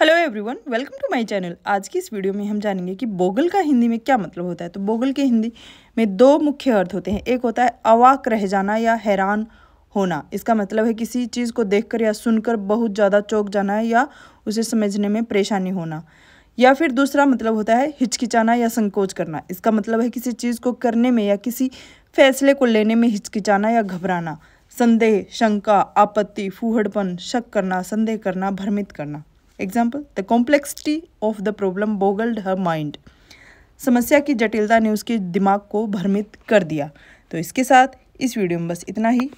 hello everyone welcome to my channel आज की इस वीडियो में हम जानेंगे कि बोगल का हिंदी में क्या मतलब होता है तो बोगल के हिंदी में दो मुख्य अर्थ होते हैं एक होता है अवाक रह जाना या हैरान होना इसका मतलब है किसी चीज़ को देखकर या सुनकर बहुत ज़्यादा चौंक जाना या उसे समझने में परेशानी होना या फिर दूसरा मतलब होता है हिचकिचाना या संकोच करना इसका मतलब है किसी चीज़ को करने में या किसी फैसले को लेने में हिचकिचाना या घबराना संदेह शंका आपत्ति फूहड़पन शक करना संदेह करना भ्रमित करना example the complexity of the problem boggled her mind समस्या की जटिलता ने उसके दिमाग को भ्रमित कर दिया तो इसके साथ इस वीडियो में बस इतना ही